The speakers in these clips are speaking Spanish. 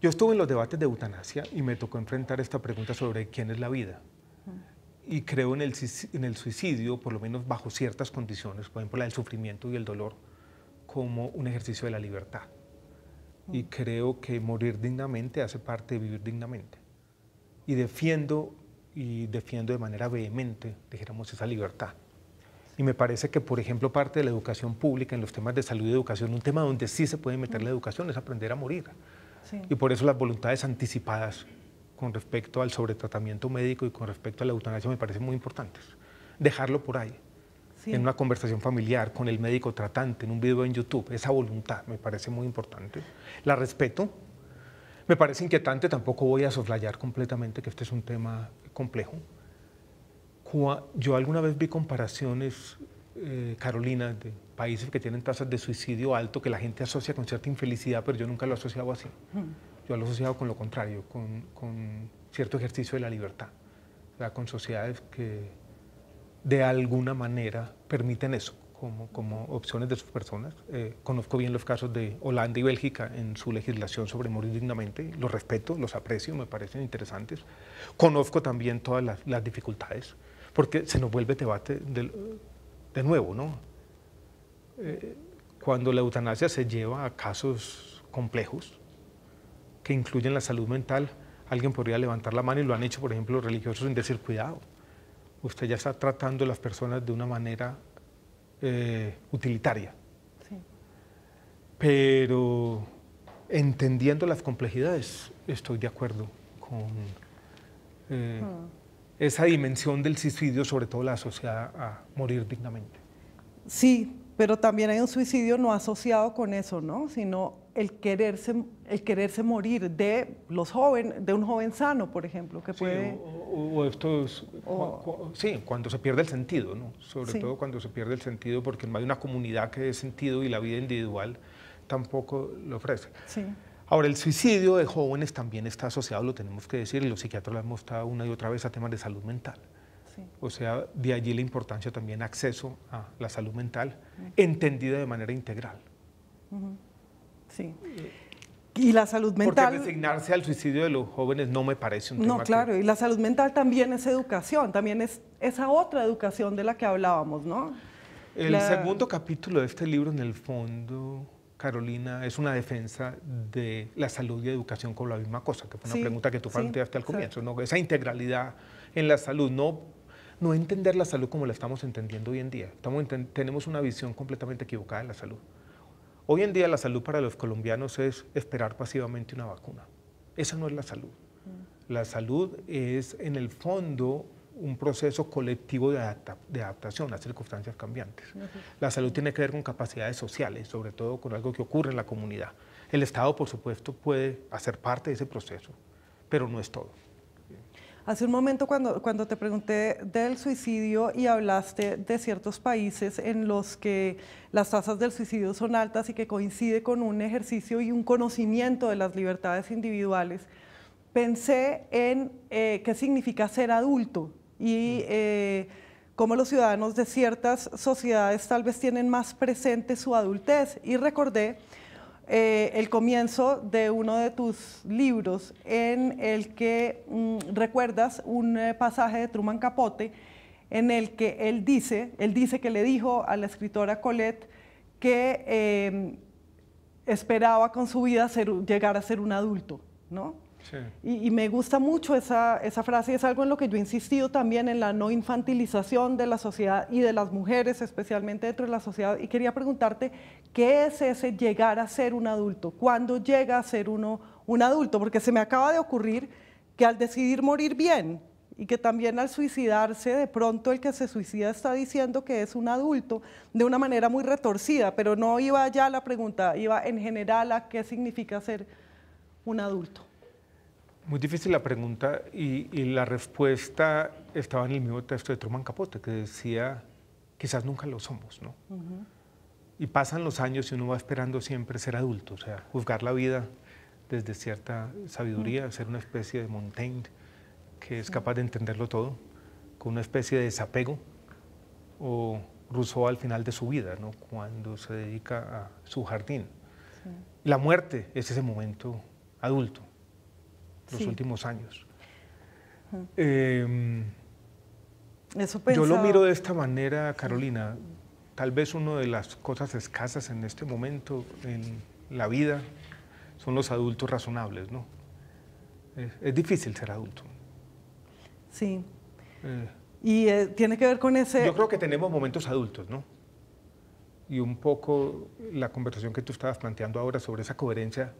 Yo estuve en los debates de eutanasia y me tocó enfrentar esta pregunta sobre quién es la vida. Y creo en el, suicidio, por lo menos bajo ciertas condiciones, por ejemplo, la del sufrimiento y el dolor, como un ejercicio de la libertad. Y creo que morir dignamente hace parte de vivir dignamente. Y defiendo, y defiendo de manera vehemente, dijéramos, esa libertad. Y me parece que, por ejemplo, parte de la educación pública en los temas de salud y educación, un tema donde sí se puede meter la educación es aprender a morir y por eso las voluntades anticipadas con respecto al sobretratamiento médico y con respecto a la eutanasia me parecen muy importantes. Dejarlo por ahí, en una conversación familiar, con el médico tratante, en un video en YouTube, esa voluntad me parece muy importante. La respeto, me parece inquietante, tampoco voy a soslayar completamente que este es un tema complejo. Yo alguna vez vi comparaciones, eh, Carolina, de países que tienen tasas de suicidio alto que la gente asocia con cierta infelicidad, pero yo nunca lo he asociado así. Hmm. Yo lo he asociado con lo contrario, con, cierto ejercicio de la libertad, con sociedades que de alguna manera permiten eso como, como opciones de sus personas. Eh, conozco bien los casos de Holanda y Bélgica en su legislación sobre morir dignamente, los respeto, los aprecio, me parecen interesantes. Conozco también todas las, dificultades, porque se nos vuelve debate de, de nuevo, ¿no? Eh, cuando la eutanasia se lleva a casos complejos que incluyen la salud mental, alguien podría levantar la mano y lo han hecho, por ejemplo, los religiosos sin decir cuidado. Usted ya está tratando a las personas de una manera eh, utilitaria. Pero entendiendo las complejidades, estoy de acuerdo con eh, hmm. esa dimensión del suicidio, sobre todo la asociada a morir dignamente. Sí, pero también hay un suicidio no asociado con eso, Sino el quererse, el quererse morir de los jóvenes, de un joven sano, por ejemplo, que puede... Sí, cuando se pierde el sentido, Sobre todo cuando se pierde el sentido, porque no hay una comunidad que dé sentido y la vida individual tampoco lo ofrece. Ahora, el suicidio de jóvenes también está asociado, lo tenemos que decir, y los psiquiatras lo hemos mostrado una y otra vez, a temas de salud mental. O sea, de allí la importancia también acceso a la salud mental, entendida de manera integral. Sí. Eh, y la salud mental. Porque designarse al suicidio de los jóvenes no me parece un tema. No, claro, y la salud mental también es educación, también es esa otra educación de la que hablábamos, ¿no? El segundo capítulo de este libro, en el fondo, Carolina, es una defensa de la salud y educación como la misma cosa, que fue una pregunta que tú planteaste al comienzo, ¿no? Esa integralidad en la salud, no no entender la salud como la estamos entendiendo hoy en día. tenemos una visión completamente equivocada de la salud. Hoy en día la salud para los colombianos es esperar pasivamente una vacuna. Esa no es la salud. Mm. La salud es, en el fondo, un proceso colectivo de, adaptación a circunstancias cambiantes. La salud tiene que ver con capacidades sociales, sobre todo con algo que ocurre en la comunidad. El Estado, por supuesto, puede hacer parte de ese proceso, pero no es todo. Hace un momento cuando, te pregunté del suicidio y hablaste de ciertos países en los que las tasas del suicidio son altas y que coincide con un ejercicio y un conocimiento de las libertades individuales, pensé en eh, qué significa ser adulto y mm. eh, cómo los ciudadanos de ciertas sociedades tal vez tienen más presente su adultez y recordé eh, el comienzo de uno de tus libros en el que mm, recuerdas un eh, pasaje de Truman Capote en el que él dice, él dice que le dijo a la escritora Colette que eh, esperaba con su vida llegar a ser un adulto, ¿no? Y, me gusta mucho esa, esa frase, es algo en lo que yo he insistido también, en la no infantilización de la sociedad y de las mujeres, especialmente dentro de la sociedad. Y quería preguntarte, ¿qué es ese llegar a ser un adulto? ¿Cuándo llega a ser uno un adulto? Porque se me acaba de ocurrir que al decidir morir bien, y que también al suicidarse, de pronto el que se suicida está diciendo que es un adulto de una manera muy retorcida, pero no iba ya la pregunta, iba en general a qué significa ser un adulto. Muy difícil la pregunta y, la respuesta estaba en el mismo texto de Truman Capote, que decía, quizás nunca lo somos, ¿no? Y pasan los años y uno va esperando siempre ser adulto, o sea, juzgar la vida desde cierta sabiduría, ser una especie de Montaigne que es capaz de entenderlo todo, con una especie de desapego, o Rousseau al final de su vida, ¿no? cuando se dedica a su jardín. La muerte es ese momento adulto, los últimos años. Em, yo lo miro de esta manera, Carolina. Tal vez una de las cosas escasas en este momento en la vida son los adultos razonables, ¿no? Es, difícil ser adulto. Sí. Eh. y eh, tiene que ver con ese... Yo creo que tenemos momentos adultos, ¿no? Y un poco la conversación que tú estabas planteando ahora sobre esa coherencia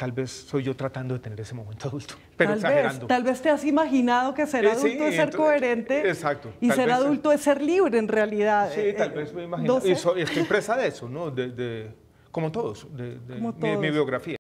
tal vez soy yo tratando de tener ese momento adulto, pero tal exagerando. Vez, tal vez te has imaginado que ser eh, adulto es ser coherente. Exacto. Y ser eh. adulto es ser libre en realidad. Sí, eh, tal vez me imagino. Y estoy presa de eso, ¿no? De, como todos, de, mi biografía.